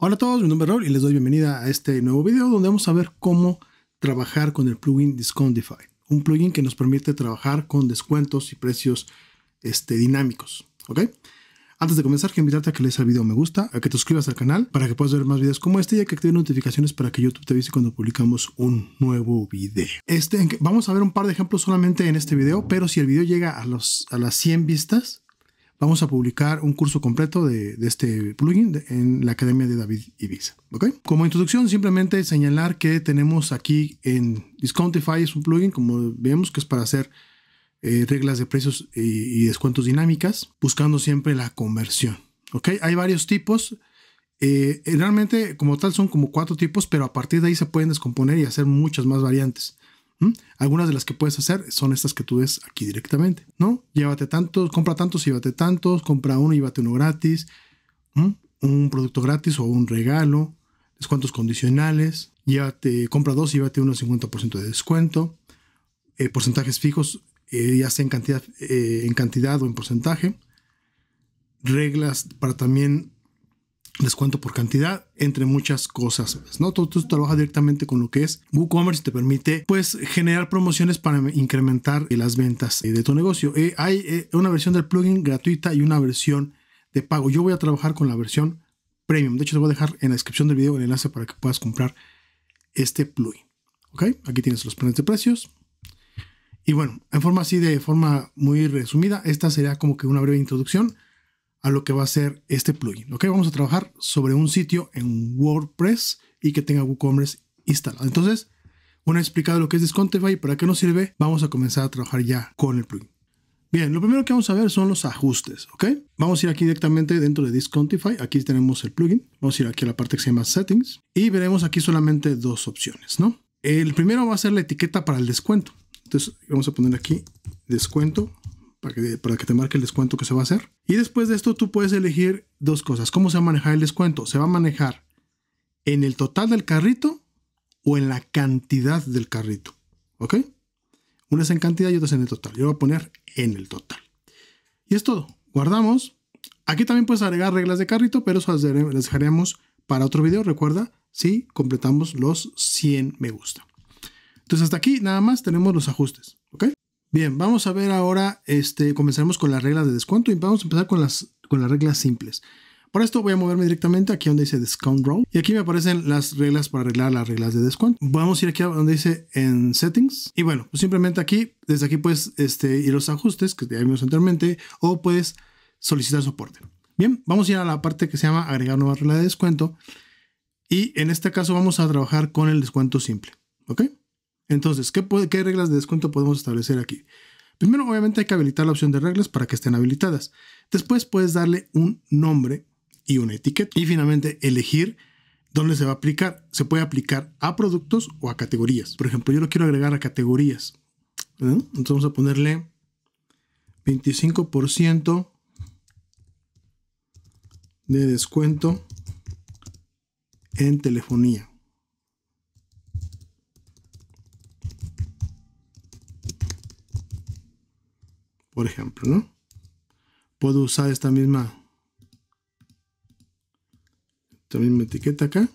Hola a todos, mi nombre es Raúl y les doy bienvenida a este nuevo video donde vamos a ver cómo trabajar con el plugin Discountify, un plugin que nos permite trabajar con descuentos y precios este, dinámicos, ¿ok? Antes de comenzar, quiero invitarte a que le des al video me gusta, a que te suscribas al canal para que puedas ver más videos como este y a que actives notificaciones para que YouTube te avise cuando publicamos un nuevo video. Este, vamos a ver un par de ejemplos solamente en este video, pero si el video llega a, los, a las 100 vistas, vamos a publicar un curso completo de, este plugin en la Academia de David Ibiza. Como introducción, simplemente señalar que tenemos aquí en Discountify es un plugin, como vemos, que es para hacer eh, reglas de precios y, descuentos dinámicas, buscando siempre la conversión. Hay varios tipos. Eh, realmente como tal son como cuatro tipos, pero a partir de ahí se pueden descomponer y hacer muchas más variantes. ¿Mm? Algunas de las que puedes hacer son estas que tú ves aquí directamente, ¿no? Llévate tantos, compra tantos llévate tantos, compra uno y llévate uno gratis, ¿Mm? un producto gratis o un regalo, descuentos condicionales, llévate, compra dos y llévate uno 50% de descuento, eh, porcentajes fijos, eh, ya sea en cantidad, eh, en cantidad o en porcentaje, reglas para también descuento por cantidad, entre muchas cosas pues, ¿no? Todo esto trabaja directamente con lo que es WooCommerce y te permite, pues, generar promociones para incrementar las ventas eh, de tu negocio. Eh, hay eh, una versión del plugin gratuita y una versión de pago. Yo voy a trabajar con la versión premium. De hecho, te voy a dejar en la descripción del video el enlace para que puedas comprar este plugin. ¿Ok? Aquí tienes los planes de precios. Y bueno, en forma así, de forma muy resumida, esta sería como que una breve introducción a lo que va a ser este plugin. Ok, vamos a trabajar sobre un sitio en WordPress y que tenga WooCommerce instalado. Entonces, una he explicado lo que es Discountify y para qué nos sirve, vamos a comenzar a trabajar ya con el plugin. Bien, lo primero que vamos a ver son los ajustes, ¿ok? Vamos a ir aquí directamente dentro de Discountify, aquí tenemos el plugin, vamos a ir aquí a la parte que se llama Settings y veremos aquí solamente dos opciones, ¿no? El primero va a ser la etiqueta para el descuento, entonces vamos a poner aquí descuento para que, para que te marque el descuento que se va a hacer. Y después de esto tú puedes elegir dos cosas. ¿Cómo se va a manejar el descuento? Se va a manejar en el total del carrito o en la cantidad del carrito. ¿Ok? Una es en cantidad y otra es en el total. Yo voy a poner en el total. Y es todo. Guardamos. Aquí también puedes agregar reglas de carrito, pero eso las dejaremos para otro video. Recuerda, si completamos los 100 me gusta. Entonces hasta aquí nada más tenemos los ajustes. ¿Ok? Bien, vamos a ver ahora, este, comenzaremos con las reglas de descuento y vamos a empezar con las, con las reglas simples. Para esto voy a moverme directamente aquí donde dice Discount Row y aquí me aparecen las reglas para arreglar las reglas de descuento. Vamos a ir aquí a donde dice en Settings y bueno, pues simplemente aquí, desde aquí puedes este, ir los ajustes que ya vimos anteriormente o puedes solicitar soporte. Bien, vamos a ir a la parte que se llama agregar nueva regla de descuento y en este caso vamos a trabajar con el descuento simple, ¿ok? Entonces, ¿qué, reglas de descuento podemos establecer aquí? Primero, obviamente hay que habilitar la opción de reglas para que estén habilitadas. Después puedes darle un nombre y una etiqueta. Y finalmente, elegir dónde se va a aplicar. Se puede aplicar a productos o a categorías. Por ejemplo, yo lo quiero agregar a categorías. Entonces vamos a ponerle 25% de descuento en telefonía. por ejemplo, ¿no? Puedo usar esta misma, esta misma etiqueta acá.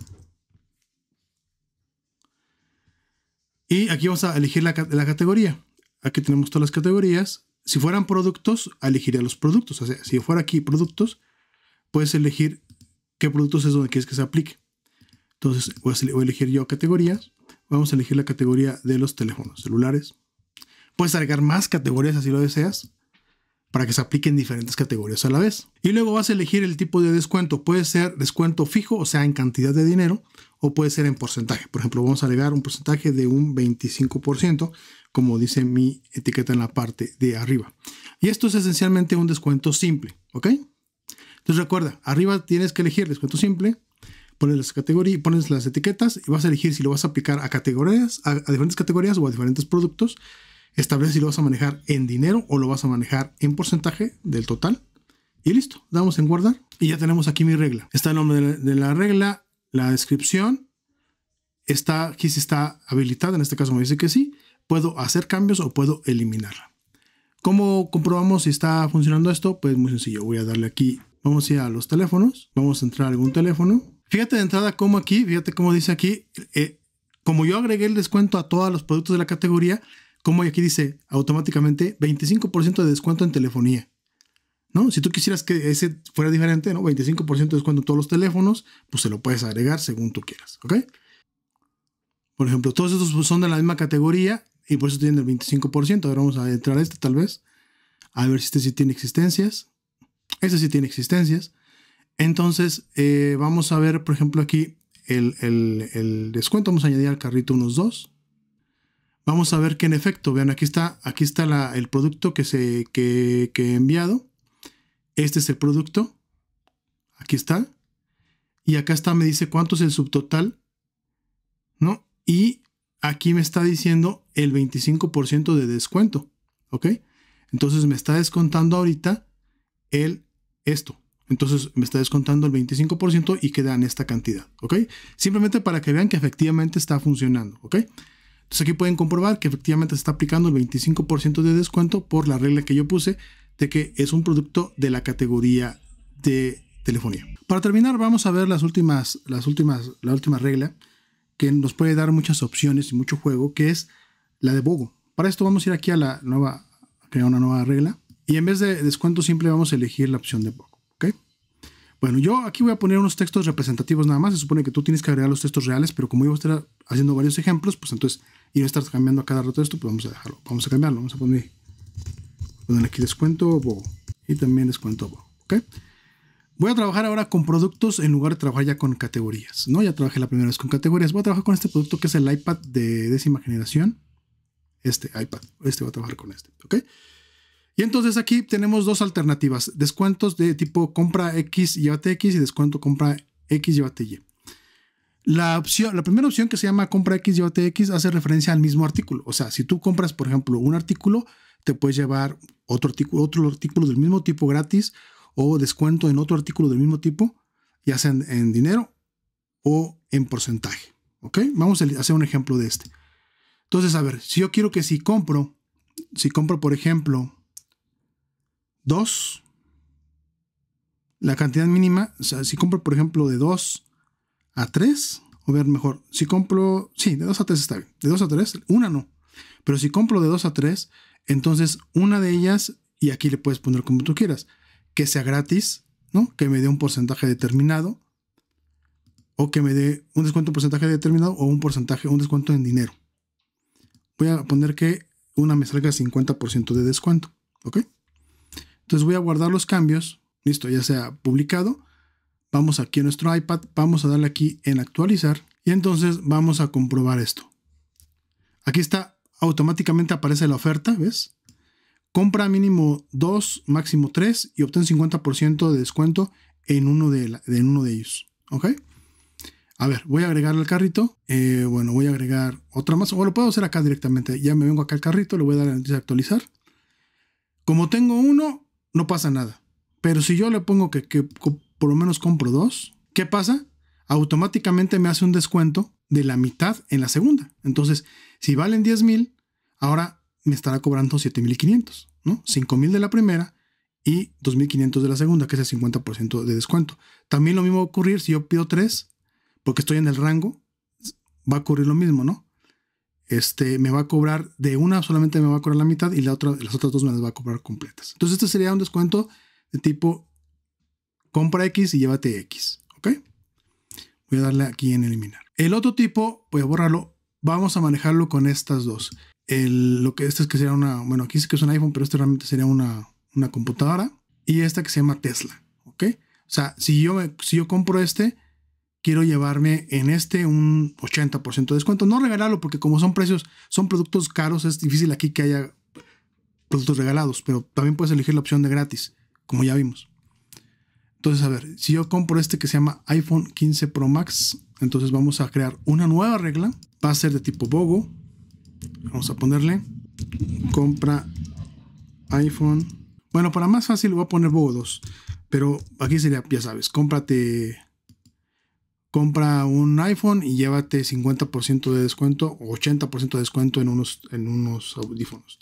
Y aquí vamos a elegir la, la, categoría. Aquí tenemos todas las categorías. Si fueran productos, elegiría los productos. O sea, si fuera aquí productos, puedes elegir qué productos es donde quieres que se aplique. Entonces voy a elegir yo categorías. Vamos a elegir la categoría de los teléfonos celulares. Puedes agregar más categorías si lo deseas para que se apliquen diferentes categorías a la vez. Y luego vas a elegir el tipo de descuento. Puede ser descuento fijo, o sea, en cantidad de dinero, o puede ser en porcentaje. Por ejemplo, vamos a agregar un porcentaje de un 25%, como dice mi etiqueta en la parte de arriba. Y esto es esencialmente un descuento simple, ¿ok? Entonces recuerda, arriba tienes que elegir descuento simple, pones las categorías, pones las etiquetas y vas a elegir si lo vas a aplicar a categorías, a diferentes categorías o a diferentes productos establece si lo vas a manejar en dinero o lo vas a manejar en porcentaje del total. Y listo, damos en guardar y ya tenemos aquí mi regla. Está el nombre de la, regla, la descripción, está, aquí si está habilitada, en este caso me dice que sí, puedo hacer cambios o puedo eliminarla. ¿Cómo comprobamos si está funcionando esto? Pues muy sencillo, voy a darle aquí, vamos a ir a los teléfonos, vamos a entrar a algún teléfono. Fíjate de entrada cómo aquí, fíjate cómo dice aquí, eh, como yo agregué el descuento a todos los productos de la categoría, como aquí dice automáticamente 25% de descuento en telefonía. ¿No? Si tú quisieras que ese fuera diferente, ¿no? 25% de descuento en todos los teléfonos, pues se lo puedes agregar según tú quieras, ¿ok? Por ejemplo, todos estos pues, son de la misma categoría y por eso tienen el 25%. Ahora vamos a entrar a este tal vez. A ver si este sí tiene existencias. Este sí tiene existencias. Entonces, eh, vamos a ver, por ejemplo, aquí el descuento. Vamos a añadir al carrito unos dos vamos a ver que en efecto, vean, aquí está, aquí está el producto que, se, que he enviado. Este es el producto. Aquí está. Y acá está, me dice cuánto es el subtotal. ¿No? Y aquí me está diciendo el 25% de descuento. ¿Ok? Entonces me está descontando ahorita el esto. Entonces me está descontando el 25% y quedan en esta cantidad. ¿Ok? Simplemente para que vean que efectivamente está funcionando. ¿Ok? Entonces aquí pueden comprobar que efectivamente se está aplicando el 25% de descuento por la regla que yo puse de que es un producto de la categoría de telefonía. Para terminar vamos a ver las últimas, las últimas, la última regla que nos puede dar muchas opciones y mucho juego, que es la de Bogo. Para esto vamos a ir aquí a la nueva, a crear una nueva regla y en vez de descuento simple vamos a elegir la opción de Bogo. Bueno, yo aquí voy a poner unos textos representativos nada más. Se supone que tú tienes que agregar los textos reales, pero como iba a estar haciendo varios ejemplos, pues entonces y a estar cambiando a cada rato esto, pues vamos a dejarlo. Vamos a cambiarlo. Vamos a poner, aquí descuento y también descuento ¿Ok? Voy a trabajar ahora con productos en lugar de trabajar ya con categorías. No, ya trabajé la primera vez con categorías. Voy a trabajar con este producto que es el iPad de décima generación. Este iPad. Este voy a trabajar con este. ¿Ok? Y entonces aquí tenemos dos alternativas, descuentos de tipo compra X, llévate X y descuento compra X, llévate Y. La, opción, la primera opción que se llama compra X, llévate X hace referencia al mismo artículo. O sea, si tú compras, por ejemplo, un artículo, te puedes llevar otro artículo, otro del mismo tipo gratis o descuento en otro artículo del mismo tipo, ya sea en, dinero o en porcentaje. ¿Ok? Vamos a hacer un ejemplo de este. Entonces, a ver, si yo quiero que si compro, si compro, por ejemplo, Dos, la cantidad mínima, o sea, si compro, por ejemplo, de 2 a 3, o ver mejor, si compro, sí, de dos a tres está bien, de dos a 3, una no, pero si compro de dos a 3, entonces una de ellas, y aquí le puedes poner como tú quieras, que sea gratis, ¿no? Que me dé un porcentaje determinado, o que me dé un descuento en porcentaje determinado, o un porcentaje, un descuento en dinero. Voy a poner que una me salga 50% de descuento, ¿ok? voy a guardar los cambios. Listo, ya se ha publicado. Vamos aquí a nuestro iPad, vamos a darle aquí en actualizar y entonces vamos a comprobar esto. Aquí está, automáticamente aparece la oferta, ¿ves? Compra mínimo 2, máximo 3 y obtén 50% de descuento en uno de, uno de ellos. ¿Ok? A ver, voy a agregar al carrito. Eh, bueno, voy a agregar otra más. O lo puedo hacer acá directamente. Ya me vengo acá al carrito, le voy a dar a actualizar. Como tengo uno, no pasa nada. Pero si yo le pongo que, por lo menos compro dos, ¿qué pasa? Automáticamente me hace un descuento de la mitad en la segunda. Entonces, si valen 10 mil, ahora me estará cobrando 7.500, ¿no? mil de la primera y 2.500 de la segunda, que es el 50% de descuento. También lo mismo va a ocurrir si yo pido tres, porque estoy en el rango, va a ocurrir lo mismo, ¿no? este, me va a cobrar de una solamente me va a cobrar la mitad y la otra, las otras dos me las va a cobrar completas. Entonces este sería un descuento de tipo compra X y llévate X, ¿ok? Voy a darle aquí en eliminar. El otro tipo, voy a borrarlo, vamos a manejarlo con estas dos. El, lo que este es que sería una, bueno, aquí sí que es un iPhone, pero este realmente sería una, computadora y esta que se llama Tesla, ¿ok? O sea, si yo, si yo compro este, quiero llevarme en este un 80% de descuento. No regalarlo porque como son precios, son productos caros, es difícil aquí que haya productos regalados, pero también puedes elegir la opción de gratis, como ya vimos. Entonces, a ver, si yo compro este que se llama iPhone 15 Pro Max, entonces vamos a crear una nueva regla. Va a ser de tipo BOGO. Vamos a ponerle compra iPhone. Bueno, para más fácil voy a poner BOGO 2. Pero aquí sería, ya sabes, cómprate compra un iPhone y llévate 50% de descuento o 80% de descuento en unos, en unos audífonos.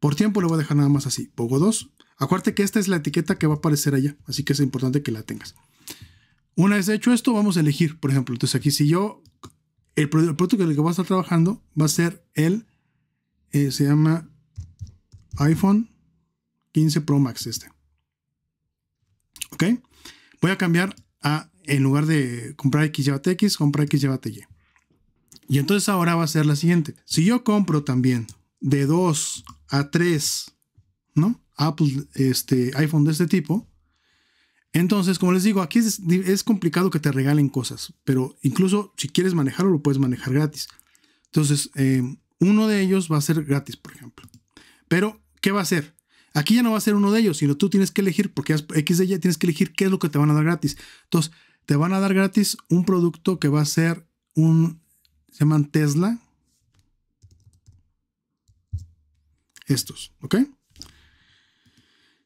Por tiempo lo voy a dejar nada más así. Pogo 2. Acuérdate que esta es la etiqueta que va a aparecer allá, así que es importante que la tengas. Una vez hecho esto, vamos a elegir, por ejemplo, entonces aquí si yo, el, producto con el que voy a estar trabajando va a ser el, eh, se llama iPhone 15 Pro Max este. ¿Ok? Voy a cambiar a en lugar de comprar X, llévate X, compra X, llévate Y. Y entonces ahora va a ser la siguiente. Si yo compro también de 2 a 3, ¿no? Apple, este, iPhone de este tipo. Entonces, como les digo, aquí es, complicado que te regalen cosas, pero incluso si quieres manejarlo, lo puedes manejar gratis. Entonces, em, uno de ellos va a ser gratis, por ejemplo. Pero, ¿qué va a ser? Aquí ya no va a ser uno de ellos, sino tú tienes que elegir, porque X de Y tienes que elegir qué es lo que te van a dar gratis. Entonces, te van a dar gratis un producto que va a ser un, se llaman Tesla. Estos, ¿ok?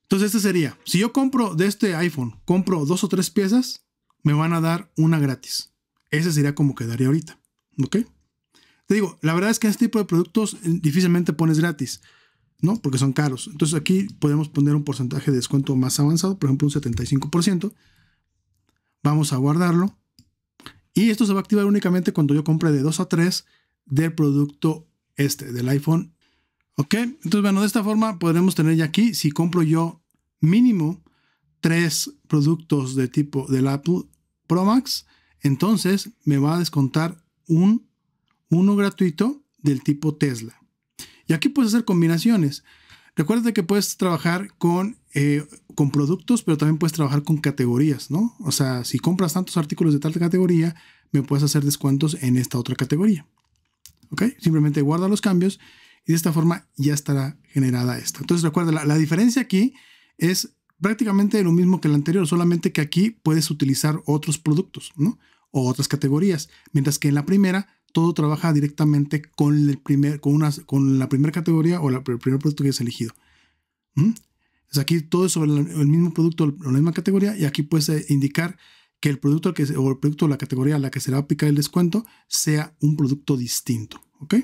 Entonces este sería, si yo compro de este iPhone, compro dos o tres piezas, me van a dar una gratis. Ese sería como quedaría ahorita, ¿ok? Te digo, la verdad es que este tipo de productos eh, difícilmente pones gratis. ¿no? Porque son caros. Entonces aquí podemos poner un porcentaje de descuento más avanzado, por ejemplo un 75%, Vamos a guardarlo. Y esto se va a activar únicamente cuando yo compre de 2 a 3 del producto este, del iPhone. Ok, entonces bueno, de esta forma podremos tener ya aquí, si compro yo mínimo tres productos de tipo del Apple Pro Max, entonces me va a descontar un uno gratuito del tipo Tesla. Y aquí puedes hacer combinaciones. Recuerda que puedes trabajar con eh, con productos, pero también puedes trabajar con categorías, ¿no? O sea, si compras tantos artículos de tal categoría, me puedes hacer descuentos en esta otra categoría. ¿Ok? Simplemente guarda los cambios y de esta forma ya estará generada esta. Entonces recuerda, la, diferencia aquí es prácticamente lo mismo que el anterior, solamente que aquí puedes utilizar otros productos, ¿no? O otras categorías, mientras que en la primera todo trabaja directamente con, el primer, con, una, con la primera categoría o la, el primer producto que has elegido aquí todo es sobre el mismo producto, la misma categoría, y aquí puedes eh, indicar que el producto que, o el producto la categoría a la que se le va a aplicar el descuento sea un producto distinto. ¿Ok?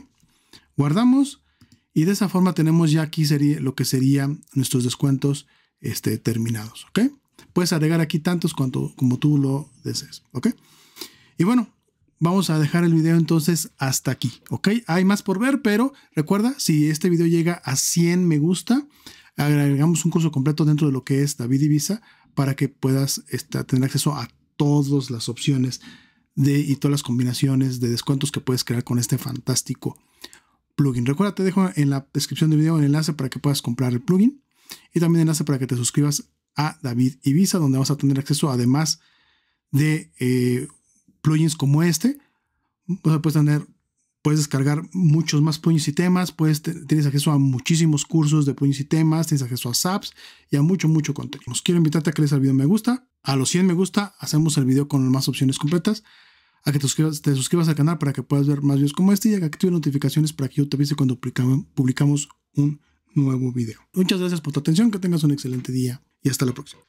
Guardamos y de esa forma tenemos ya aquí sería, lo que serían nuestros descuentos este, terminados. ¿Ok? Puedes agregar aquí tantos cuanto, como tú lo desees. ¿Ok? Y bueno, vamos a dejar el video entonces hasta aquí, ¿ok? Hay más por ver, pero recuerda, si este video llega a 100 me gusta, agregamos un curso completo dentro de lo que es David Ibiza para que puedas este, tener acceso a todas las opciones de, y todas las combinaciones de descuentos que puedes crear con este fantástico plugin. Recuerda, te dejo en la descripción del video el enlace para que puedas comprar el plugin y también el enlace para que te suscribas a David Ibiza, donde vas a tener acceso además de eh, plugins como este. Vas tener puedes descargar muchos más puños y temas, puedes, tienes acceso a muchísimos cursos de puños y temas, tienes acceso a SAPs y a mucho, mucho contenido. quiero invitarte a que les al video me gusta, a los 100 me gusta, hacemos el video con más opciones completas, a que te suscribas, al canal para que puedas ver más videos como este y a que actives notificaciones para que yo te avise cuando publicamos, publicamos un nuevo video. Muchas gracias por tu atención, que tengas un excelente día y hasta la próxima.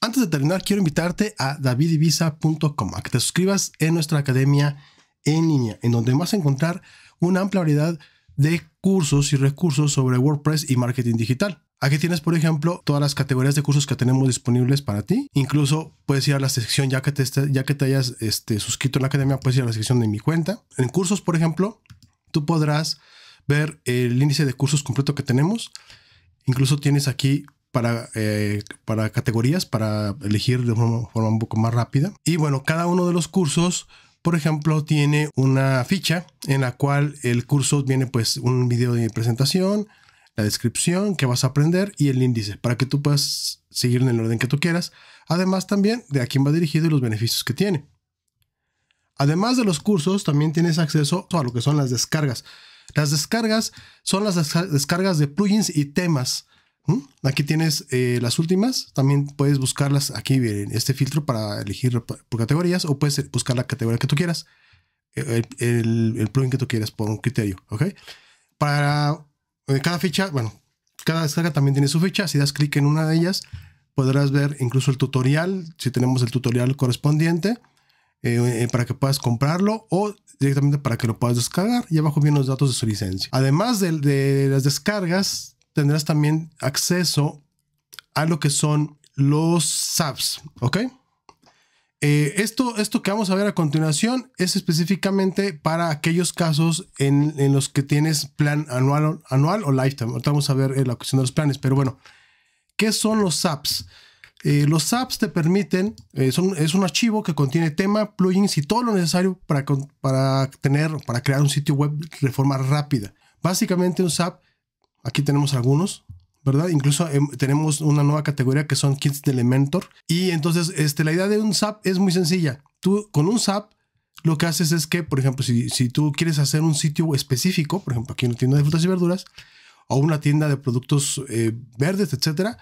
Antes de terminar, quiero invitarte a davidivisa.com, a que te suscribas en nuestra academia en línea, en donde vas a encontrar una amplia variedad de cursos y recursos sobre WordPress y marketing digital. Aquí tienes, por ejemplo, todas las categorías de cursos que tenemos disponibles para ti. Incluso puedes ir a la sección, ya que te, ya que te hayas este, suscrito en la academia, puedes ir a la sección de mi cuenta. En cursos, por ejemplo, tú podrás ver el índice de cursos completo que tenemos. Incluso tienes aquí para, eh, para categorías, para elegir de forma, forma un poco más rápida. Y bueno, cada uno de los cursos por ejemplo, tiene una ficha en la cual el curso viene pues un video de presentación, la descripción que vas a aprender y el índice para que tú puedas seguir en el orden que tú quieras. Además también de a quién va dirigido y los beneficios que tiene. Además de los cursos, también tienes acceso a lo que son las descargas. Las descargas son las descargas de plugins y temas Aquí tienes eh, las últimas. También puedes buscarlas aquí en este filtro para elegir por categorías o puedes buscar la categoría que tú quieras, e-, el, plugin que tú quieras por un criterio. ¿Ok? Para eh, cada ficha, bueno, cada descarga también tiene su ficha. Si das clic en una de ellas, podrás ver incluso el tutorial, si tenemos el tutorial correspondiente, eh, para que puedas comprarlo o directamente para que lo puedas descargar. Y abajo vienen los datos de su licencia. Además de las descargas, tendrás también acceso a lo que son los SAPs, ¿ok? Eh, esto, esto que vamos a ver a continuación es específicamente para aquellos casos en, los que tienes plan anual, anual o lifetime. Ahorita vamos a ver eh, la cuestión de los planes, pero bueno, ¿qué son los SAPs? Eh, los SAPs te permiten, es un archivo que contiene tema, plugins y todo lo necesario para, para, tener, para crear un sitio web de forma rápida. Básicamente un SAP Aquí tenemos algunos, ¿verdad? Incluso em, tenemos una nueva categoría que son kits de Elementor. Y entonces, este, la idea de un SAP es muy sencilla. Tú con un SAP lo que haces es que, por ejemplo, si, tú quieres hacer un sitio específico, por ejemplo, aquí una tienda de frutas y verduras, o una tienda de productos eh, verdes, etc.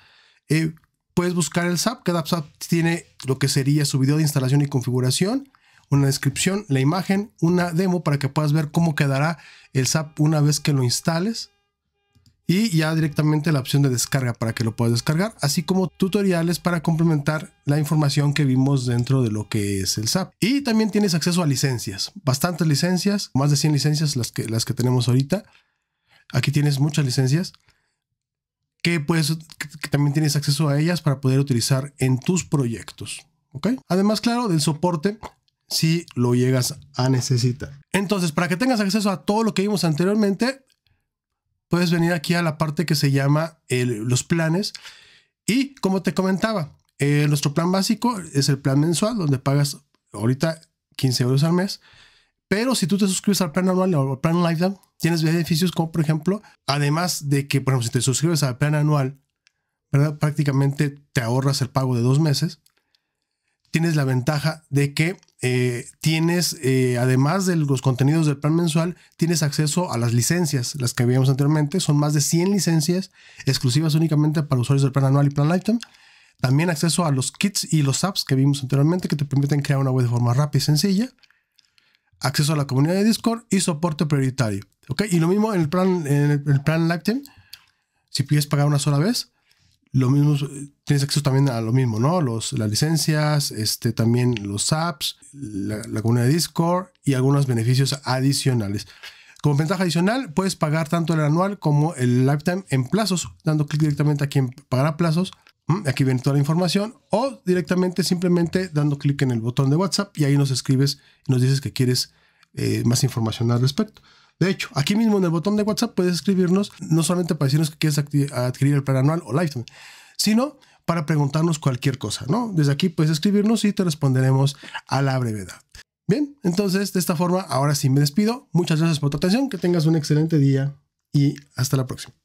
Eh, puedes buscar el SAP. Cada SAP tiene lo que sería su video de instalación y configuración, una descripción, la imagen, una demo para que puedas ver cómo quedará el SAP una vez que lo instales y ya directamente la opción de descarga para que lo puedas descargar, así como tutoriales para complementar la información que vimos dentro de lo que es el SAP. Y también tienes acceso a licencias, bastantes licencias, más de 100 licencias las que, las que tenemos ahorita. Aquí tienes muchas licencias que, puedes, también tienes acceso a ellas para poder utilizar en tus proyectos. ¿ok? Además, claro, del soporte si lo llegas a necesitar. Entonces, para que tengas acceso a todo lo que vimos anteriormente, puedes venir aquí a la parte que se llama los planes. Y como te comentaba, eh, nuestro plan básico es el plan mensual, donde pagas ahorita 15 euros al mes. Pero si tú te suscribes al plan anual o al plan lifetime, tienes beneficios como, por ejemplo, además de que, por ejemplo, si te suscribes al plan anual, prácticamente te ahorras el pago de dos meses tienes la ventaja de que eh, tienes, eh, además de los contenidos del plan mensual, tienes acceso a las licencias, las que vimos anteriormente. Son más de 100 licencias exclusivas únicamente para usuarios del plan anual y plan lifetime. También acceso a los kits y los apps que vimos anteriormente que te permiten crear una web de forma rápida y sencilla. Acceso a la comunidad de Discord y soporte prioritario. Y lo mismo en el plan, en el, plan lifetime. Si puedes pagar una sola vez, lo mismo, tienes acceso también a lo mismo, ¿no? Los, las licencias, este, también los apps, la, la comunidad de Discord y algunos beneficios adicionales. Como ventaja adicional, puedes pagar tanto el anual como el lifetime en plazos, dando clic directamente aquí en pagar plazos. Mm, aquí viene toda la información o directamente simplemente dando clic en el botón de WhatsApp y ahí nos escribes y nos dices que quieres eh, más información al respecto. De hecho, aquí mismo en el botón de WhatsApp puedes escribirnos, no solamente para decirnos que quieres adquirir el plan anual o lifetime, sino para preguntarnos cualquier cosa, ¿no? Desde aquí puedes escribirnos y te responderemos a la brevedad. Bien, entonces de esta forma, ahora sí me despido. Muchas gracias por tu atención, que tengas un excelente día y hasta la próxima.